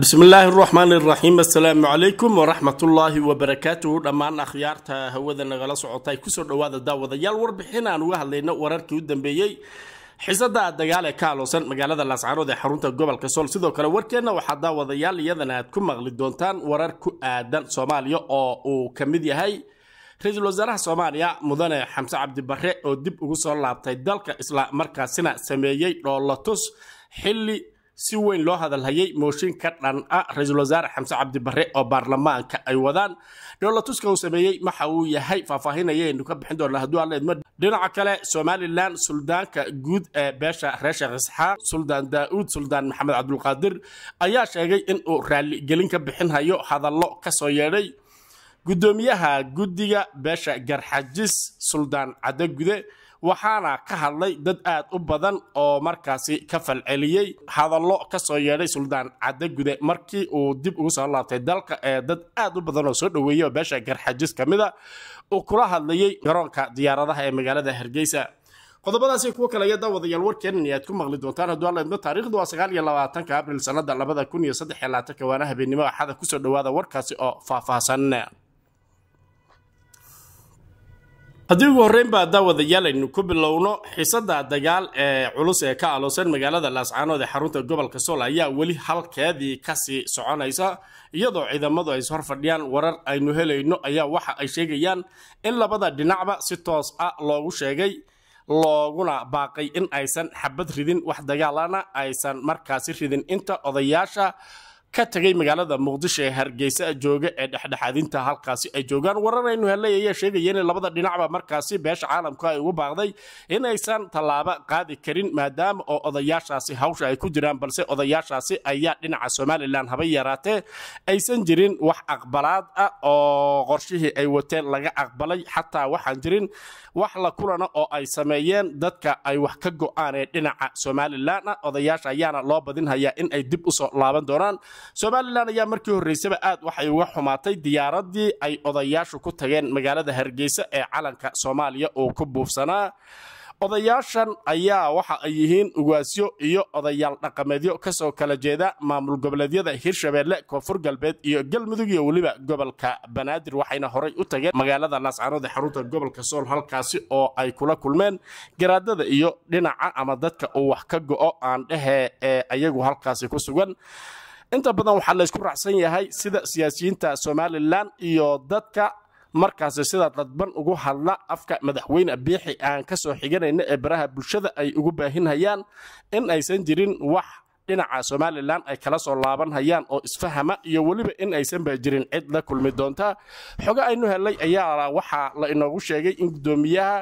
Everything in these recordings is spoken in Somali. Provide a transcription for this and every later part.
bismi illaahi araxmaani iraxiim assalaamu calaykum waraxmatullaahi wabarakaatuhu dhammaan akhyaarta hawada nagala socota kusoo dhowaada daawadayaal warbixin aan uga hadlayno wararkii u dambeeyey xisada dagaal ee ka aloosan magaalada laascarood ee xarunta gobolka sool sidoo kale warkeenna waxaa daawadayaal iyadana aad ku maqli doontaan warar ku aadan soomaaliya oo uu ka mid yahay ra-iisul wasaaraha soomaaliya mudane xamse cabdibarre oo dib ugu soo laabtay dalka isla markaasina sameeyey dhoolatus xilli si weyn loo hadalhayay mooshin ka dhan a ah ra-iisul wasaare xamse cabdibare oo baarlamaanka ay wadaan dhowla tuska uu sameeyey maxa uu yahay faahfaahinayaynu ka bixin doonaa hadduu aanleedma dhinaca kale somalilan suldaanka guud ee beesha reesha sheekh suldaan daa'uud suldaan maxamed cabdulqaadir ayaa sheegay in uu gelin ka bixinhayo hadallo ka soo yeedhay guddoomiyaha guddiga beesha garxajis suldaan caddagude waxaana ka hadlay dad aad u badan oo markaasi ka falceliyey hadallo kasoo yeedhay suldaan cadagude markii uu dib ugu soo laabtay dalka ee dad aad u badan oo soo dhoweeyay oo beesha garxajis ka mida ah, uu kula hadlayey garoonka diyaaradaha ee magaalada hargeysa qodobadaasi kuwo kale iyo daawadayaal warkeenani aad ku maqli doontaan hadduu alla taariikhdu waa sagaal iyo labaatanka abril sannada labada kun iyo saddex iyo labaatanka waana habeenimo axada kusoo dhowaada warkaasi oo faahfaahsan haddii ugu horreynba daawadayaal aynu ku bilowno xiisadda dagaal ee culus ee ka aloosan magaalada laascaanood ee xarunta gobolka sool ayaa weli halkeedii kasii soconaysa iyadoo ciidamadu ay ishor fadhiyaan warar aynu helayno ayaa waxa ay sheegayaan in labada dhinacba si toos ah loogu sheegay looguna baaqay in aysan xabad ridin wax dagaalana aysan markaasi ridin inta odayaasha ka tegay magaalada muqdisho ee hargeysa jooga ee dhexdhexaadinta halkaasi ay joogaan waranaynu helay ayaa sheegaya in labada dhinacba markaasi beesha caalamku ay ugu baaqday inaysan tallaabo qaadi karin maadaama oo odayaashaasi hawsha ay ku jiraan balse odayaashaasi ayaa dhinaca somalilan haba yaraatee aysan jirin wax aqbalaad ah oo qorshihii ay wateen laga aqbalay xataa waxaan jirin wax la kulana oo ay sameeyeen dadka ay wax ka go'aan ee dhinaca somalilan ah odayaasha ayaana loo badinhayaa in ay dib usoo laaban doonaan somalilan ayaa markii horreysaba aad waxay uga xumaatay diyaaradii ay odayaashu ku tageen magaalada hargeysa ee calanka soomaaliya oo ku buufsanaa odayaashan ayaa waxa ay yihiin ugaasyo iyo odayaal dhaqameedyo kasoo kala jeeda maamul goboleedyada hirshabeelle koonfur galbeed iyo galmudug iyo weliba gobolka banaadir waxayna horay u tageen magaalada laascaanood ee xarunta gobolka sool halkaasi oo ay kula kulmeen garaadada iyo dhinaca ama dadka uu wax ka go-o aan dhehe ee ayagu halkaasi ku sugan inta badan waxaa laysku raacsan yahay sida siyaasiyiinta somalilan iyo dadka markaasi sida dadban ugu hadla afka madaxweyne biixi aan ka soo xiganayna ee baraha bulshada ay ugu baahinhayaan in aysan jirin wax dhinaca somalilan ay kala soo laabanhayaan oo isfahama iyo weliba in aysanba jirin cid la kulmi doonta xoga aynu helay ayaa waxaa la inoogu sheegay in guddoomiyaha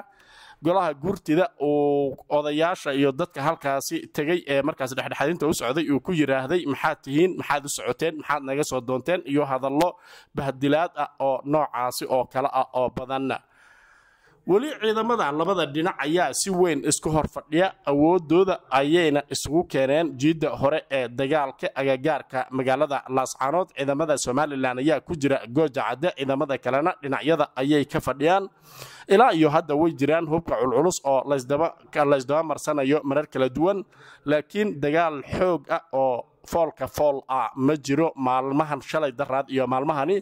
golaha guurtida uu odayaasha iyo dadka halkaasi tegey ee markaas dhexdhexadinta u socday uu ku yidhaahday maxaad tihiin maxaad u socoteen maxaad naga soo doonteen iyo hadallo bahdilaad ah oo noocaasi oo kale ah oo badanna weli ciidamada labada dhinac ayaa si weyn isku hor fadhiya awooddooda ayayna isugu keeneen jiidda hore ee dagaalka agagaarka magaalada laascaanood ciidamada somalilan ayaa ku jira gooja cadde ciidamada kalena dhinacyada ayay ka fadhiyaan ilaa iyo hadda way jiraan hubka culculus oo laysdaba marsanayo marar kala duwan laakiin dagaal xoog ah oo foolka fool a ma jiro maalmahan shalay daraad iyo maalmahani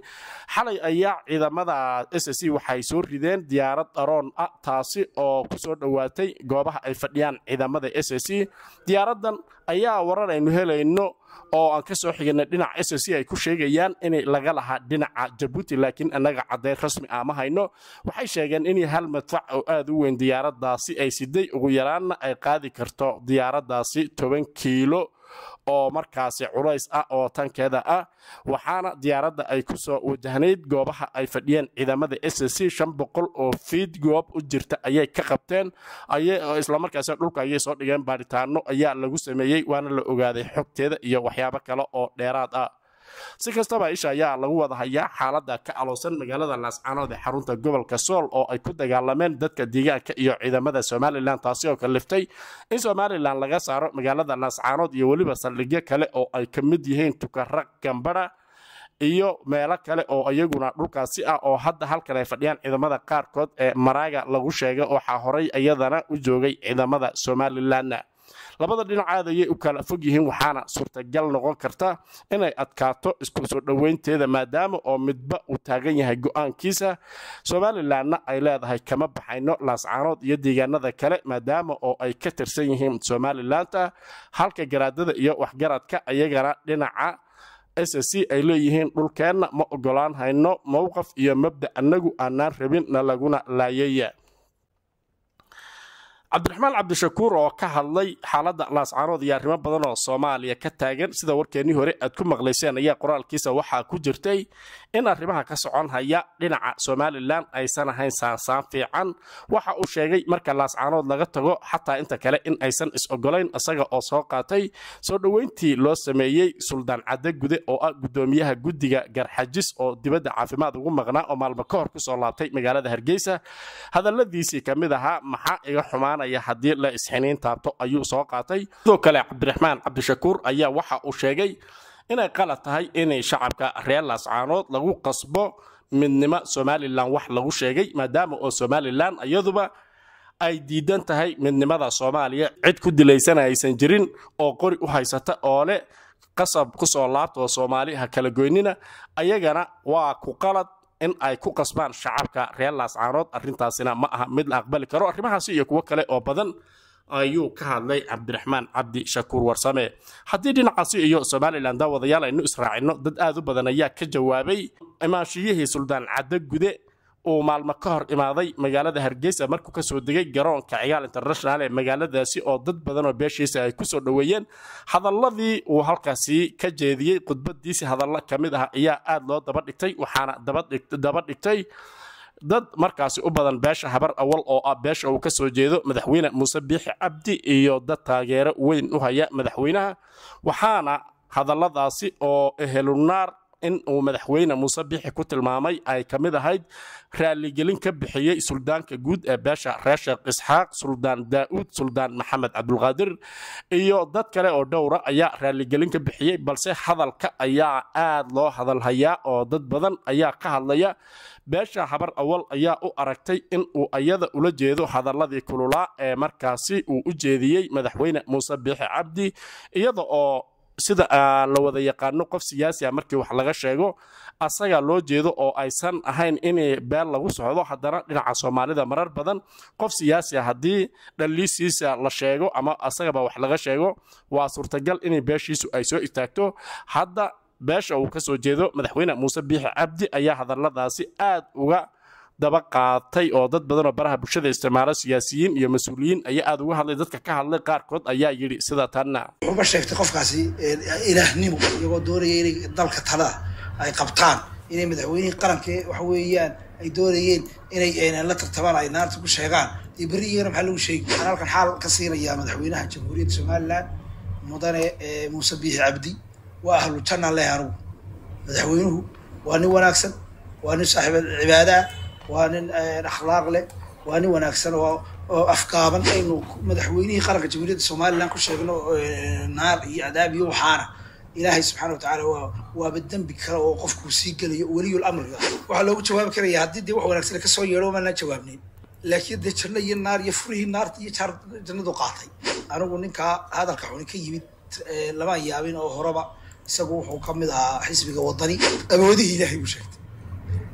xalay ayaa ciidamada s c waxay soo rideen diyaarad aroon ah taasi oo kusoo soo dhowaatay goobaha ay fadhiyaan ciidamada s c diyaaradan ayaa warar aynu helayno oo aan kasoo soo xiginay dhinaca s c ay ku sheegayaan in laga lahaa dhinaca jabuuti laakiin annaga caddayn rasmi ah ma hayno waxay sheegeen in hal madfac oo aada u weyn diyaaradaasi ay siday ugu yaraanna ay qaadi karto diyaaradaasi toban kiilo oo markaasi culays ah oo tankeeda ah waxaana diyaaradda ay ku soo wajahnayd goobaha ay fadhiyeen ciidamada s c shan boqol oo fiid goob u jirta ayay ka qabteen islamarkaasina dhulka ayay soo dhigeen baaritaano ayaa lagu sameeyey waana la ogaaday xogteeda iyo waxyaabo kale oo dheeraad ah si kastaba isha ayaa lagu wada hayaa xaalada ka aloosan magaalada laascaanood ee xarunta gobolka sool oo ay ku dagaalameen dadka deegaanka iyo ciidamada somalilan taasi oo kaliftay in somalilan laga saaro magaalada laascaanood iyo weliba saldhigyo kale oo ay ka mid yihiin tukaraq gambara iyo meelo kale oo iyaguna dhulkaasi ah oo hadda halkan ay fadhiyaan ciidamada qaarkood ee maraaga lagu sheegay oo xaa horey iyadana u joogay ciidamada somalilanna labada dhinacaad ayay u kala fog yihiin waxaana suurtagal noqon karta inay adkaato isku soo dhoweynteeda maadaama oo midba uu taagan yahay go'aankiisa somalilanna ay leedahay kama baxayno laascaanood iyo deegaanada kale maadaama oo ay ka tirsan yihiin somalilanta halka garaadada iyo waxgaradka ayagana dhinaca s c ay leeyihiin dhulkeenna ma ogolaan hayno mowqaf iyo mabda annagu aanaan rabin na laguna laayaya cabdiraxmaan cabdishakuur oo ka hadlay xaaladda laascaanood iyo arrimo badan oo soomaaliya ka taagan sida warkeennii hore aad ku maqlayseen ayaa qoraalkiisa waxaa ku jirtay in arrimaha ka soconhaya dhinaca somalilan aysan ahayn saansaan fiican waxa uu sheegay marka laascaanood laga tago xataa inta kale in aysan is-ogolayn isaga oo soo qaatay soo dhoweyntii loo sameeyey suldaan cadde gude oo ah guddoomiyaha guddiga garxajis oo dibadda caafimaad ugu maqnaa oo maalmo ka hor ku soo laabtay magaalada hargeysa hadalladiisii ka mid ahaa maxaa iga xumaan imaanaya haddii la isxiniin taabto ayuu soo qaatay sidoo kale cabdiraxmaan cabdishakuur ayaa waxa uu sheegay inay qalad tahay in shacabka reer laascaanood lagu qasbo midnimo somalilan wax lagu sheegay maadaama oo somalilan iyaduba ay diidan tahay midnimada soomaaliya cid ku dilaysana aysan jirin oo qori u haysata oo leh qasab kusoo laabtoo soomaali ha kala goynina ayagana waa ku qalad in ay ku qasbaan shacabka reer laascaanood arintaasina ma aha mid la aqbali karo arrimahaasi iyo kuwo kale oo badan ayuu ka hadlay cabdiraxmaan cabdi shakuur warsame haddii dhinacaasi iyo somalilan wadayaal aynu israacino dad aad u badan ayaa ka jawaabay imaashiyihii suldaan caddo gude uu maalmo ka hor imaaday magaalada hargeysa markuu kasoo degay garoonka ciyaal internationaal ee magaaladaasi oo dad badan oo beeshiisa ay kusoo dhoweeyeen hadalladii uu halkaasi ka jeediyey khudbadiisi hadallo ka mid ah ayaa aad loo daba dhigtay waxaana daba dhigtay dad markaasi u badan beesha habar awal oo ah beesha uu kasoo jeedo madaxweyne muuse biixi cabdi iyo dad taageero weyn u haya madaxweynaha waxaana hadalladaasi oo ehelunaar in uu madaxweyne muuse biixi ku tilmaamay ay ka mid ahayd raalligelin ka bixiyey suldaanka guud ee beesha reesheekh isxaaq suldaan daa'uud suldaan maxamed cabdulqaadir iyo dad kale oo dhowra ah ayaa raalligelin ka bixiyey balse hadalka ayaa aad loo hadalhayaa oo dad badan ayaa ka hadlaya beesha habar awal ayaa u aragtay in uu ayada ula jeedo hadalladii kululaa ee markaasi uu u jeediyey madaxweyne muuse biixi cabdi iyada oo sida ah, la wada yaqaano qof siyaasi a ah markii wax laga sheego asagaa loo jeedo oo aysan ahayn in beel lagu socdo haddana dhinaca soomaalida marar badan qof siyaasi a ah haddii dhalliisiisa la sheego ama asagaba wax laga sheego waa suurtagal in beeshiisu ay soo istaagto hadda beesha uu ka soo jeedo madaxweyne muuse biixi cabdi ayaa hadalladaasi aad uga daba qaatay oo dad badanoo baraha bulshada isticmaala siyaasiyiin iyo mas-uuliyiin ayaa aada uga hadlay dadka ka hadlay qaarkood ayaa yidhi sida tanna wuxuuga sheegtay qofkaasi ilaahnimo iyagoo doonaya inay dalka talada ay qabtaan inay madaxweynihii qaranka waxa weeyaan ay doonayeen inay la tartamaan ay naarta ku sheegaan iyo maxaa lagu sheegi waxaan halkan xaal ka siinayaa madaxweynaha jamhuuriyadda somalilan mudane muuse biixi cabdi waa ahlu jannaan leh anigu madaxweynuhu waa nin wanaagsan waa nin saaxiib cibaadaah waa nin eh, akhlaaq leh waa nin wanaagsan oo oo afkaaban aynu madaxweynihii qaranka jamhuuriyadda somalilan ku sheegno eh, naar iyo adaab iyo waxaana ilaahay subxana watacala waa waaba dembi kale oo qofkuu sii gelayo weliyul amriga ah. waxaa loogu jawaabi karaya haddii dee wax wanaagsan kasoo yeedho maanaan jawaabnayn laakiin dee janno iyo naar iyo furihii naarta iyo jaar jannadu qaatay anigu ninkaa hadalka xuni ka yimid eh, lamaan yaabin oo horeba isagu wuxuu ka mid ahaa xisbiga wadani awoodihii ilaahay buu sheegtay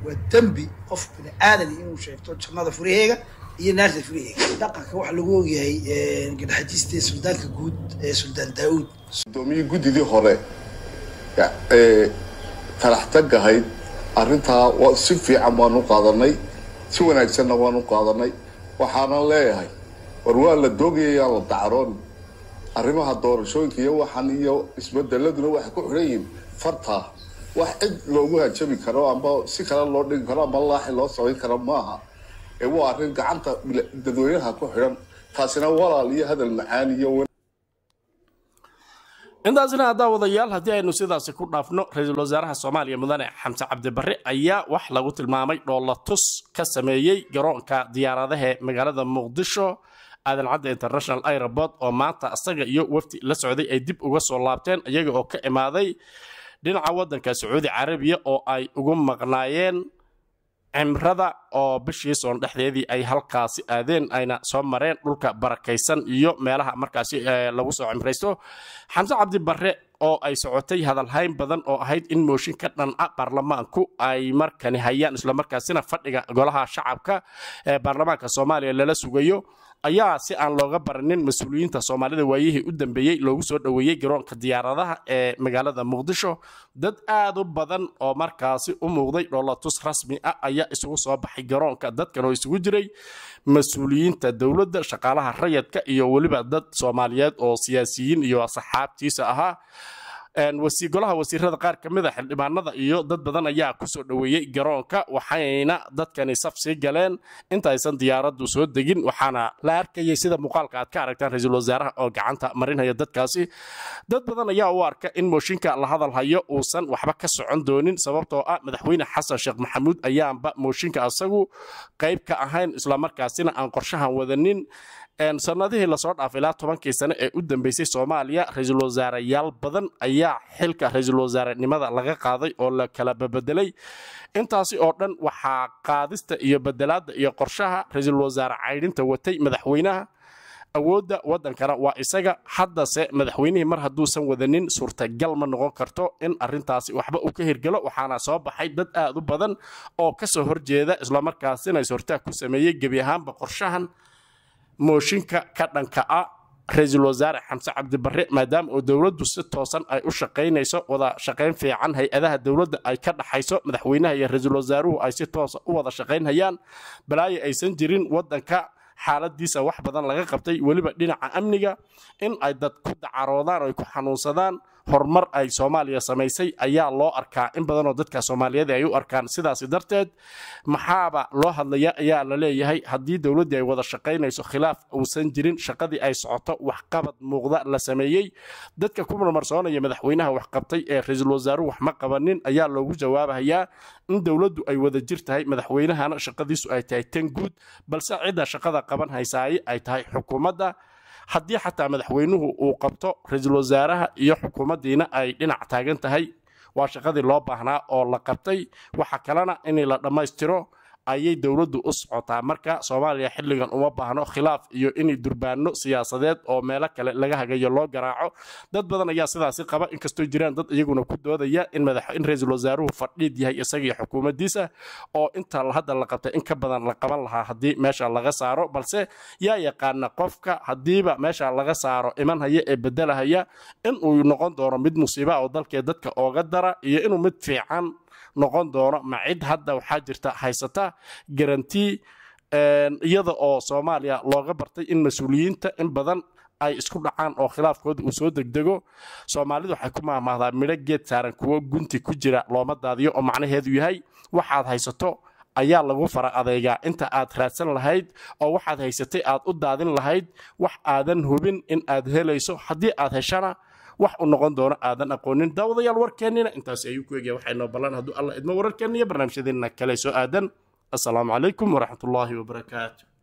waa dembi qof bini inuu sheegto jannada furiheega iyo naarta furiheega dhaqanka waxaa lagu ogyahay gadhexajista suldaanka guud ee suldaan daa-uud gudoomiyii guddidii hore talaxtagahayd arrintaa si fiican baanu qaadanay si wanaagsanna waanu qaadanay waxaanan leeyahay war waa la doogayayaan la dacroon arrimaha doorashooyinka iyo waxan iyo isbedeladuna waxay ku xidhan yihiin fartaa wax cid eh, loogu hajabi karo amba si kale loo dhigi karo ama laaxi loo samayn karo maaha ee waa arrin gacanta dadweynaha ku xidhan taasina walaal iyo hadal macaan iyo intaasina haddaa wadayaal haddii aynu sidaasi ku dhaafno ra-iisul wasaaraha soomaaliya mudane xamse cabdibarre ayaa wax lagu tilmaamay dhoolatus ka sameeyey garoonka diyaaradaha magaalada muqdisho aadan cadde international airport oo maanta asaga iyo wafdi la socday ay dib uga soo laabteen iyaga oo ka imaaday dhinaca waddanka sacuudi carabiya oo ay ugu maqnaayeen cimrada oo bishii soon dhexdeedii ay halkaasi aadeen ayna soo mareen dhulka barakaysan iyo meelaha markaasi eh, lagu soo cimraysto xamse cabdi barre oo ay socotay hadalhayn badan oo ahayd in mooshin ka dhan a ah baarlamaanku ay markani hayaan islamarkaasina fadhiga golaha shacabka ee eh, baarlamaanka soomaaliya lala sugayo ayaa si aan looga baranin mas-uuliyiinta soomaalida waayihii u dambeeyey loogu soo dhoweeyey garoonka diyaaradaha ee magaalada muqdisho dad aad u badan oo markaasi u muuqday dhoolatus rasmi ah ayaa isugu soo baxay garoonka dadkan oo isugu jiray mas-uuliyiinta dowladda shaqaalaha rayadka iyo weliba dad soomaaliyeed oo siyaasiyiin iyo saxaabtiisa ahaa golaha wasiirada qaar ka mid a ah xildhibaanada iyo dad badan ayaa kusoo dhoweeyey garoonka waxayna dadkani saf sii galeen intaysan diyaaraddu soo degin waxaana la arkayay sida muuqaalka aad ka aragtaan ra-iisul wasaaraha oo gacanta marinhaya dadkaasi dad badan ayaa u arka in mooshinka la hadalhayo uusan waxba ka socon doonin sababtoo ah madaxweyne xasan sheekh maxamuud ayaanba mooshinka asagu qayb ka ahayn islamarkaasina aan qorshahan wadanin sanadihii lasoo dhaafay ilaa tobankii sane ee u dambeysay soomaaliya ra-iisul wasaarayaal badan ayaa xilka ra-iisul wasaarenimada laga qaaday oo la kala babedelay intaasi oo dhan waxaa qaadista iyo bedelaada iyo qorshaha ra-iisul wasaare caydhinta watay madaxweynaha awoodda wadankana waa isaga haddase madaxweynihii mar hadduusan wadanin suurtagal ma noqon karto in arintaasi waxba uu ka hirgalo waxaana soo baxay dad aad u badan oo kasoo horjeeda islamarkaasina sortaa ku sameeyey gebi ahaanba qorshahan mooshinka ka dhanka a ah, ra-iisul wasaare xamse cabdibarre maadaama oo dowladdu si toosan ay u shaqaynayso wada shaqayn fiican hay-adaha dowladda ay ka dhaxayso madaxweynaha iyo ra-iisul wasaaruhu ay si toosa ah u wada shaqaynhayaan balaayo aysan jirin waddanka xaaladiisa wax badan laga qabtay weliba dhinaca amniga in ay dad ku dacaroodaan oy ku xanuunsadaan horumar ay soomaaliya samaysay ayaa loo arkaa in badanoo dadka soomaaliyeed ay u arkaan sidaasi darteed maxaaba loo hadlaya ayaa la leeyahay haddii dowladdii ay wada shaqaynayso khilaaf uusan jirin shaqadii ay socoto waxqabad muuqda la sameeyey dadka ku marmarsoonaya madaxweynaha waxqabtay ee ra-iisul wax ma qabanin ayaa loogu jawaabahayaa in dowladdu ay wada jir tahay madaxweynahana shaqadiisu ay tahay tan guud balse cidda shaqada qaban haysaaye ay tahay xukuumadda haddii xataa madaxweynuhu uu qabto ra-iisul wasaaraha iyo xukuumaddiina ay dhinac taagan tahay waa shaqadii loo baahnaa oo la qabtay waxa kalena in la dhammaystiro ayay dowladdu u socotaa marka soomaaliya xilligan uma baahno khilaaf iyo in durbaano siyaasadeed oo meelo kale laga hagayo loo garaaco dad badan ayaa sidaasi qaba inkastoo jiraan dad iyaguna ku doodaya in ra-iisul wasaaruhu fadhiid yahay isagii xukuumaddiisa oo inta hadda la qabtay in ka badan la qaban lahaa haddii meesha laga saaro balse yaa yaqaana qofka haddiiba meesha laga saaro imanhaya ee bedelahaya inuu noqon doono mid musiiba oo dalkee dadka ooga dara iyo inuu mid fiican noqon doono ma cid hadda waxaa jirta haysata garanti iyada oo soomaaliya looga bartay in mas-uuliyiinta in badan ay isku dhacaan oo khilaafkooda uu soo degdego soomaalidu waxay ku maahmaahdaa midho geed saaran kuwo gunti ku jira looma daadiyo oo macnaheedu yahay waxaad haysato ayaa lagu fara adeegaa inta aad raadsan lahayd oo waxaad haysatay aad u daadin lahayd wax aadan hubin in aad helayso haddii aad heshana wax u noqon doono aadan aqoonin daawadayaal warkeennina intaas ayuu ku egya waxaynoo ballan hadduu alla idmo wararkeenna iyo barnaamijyadeena kale soo aadan assalaamu calaykum waraxmatullaahi wabarakaatu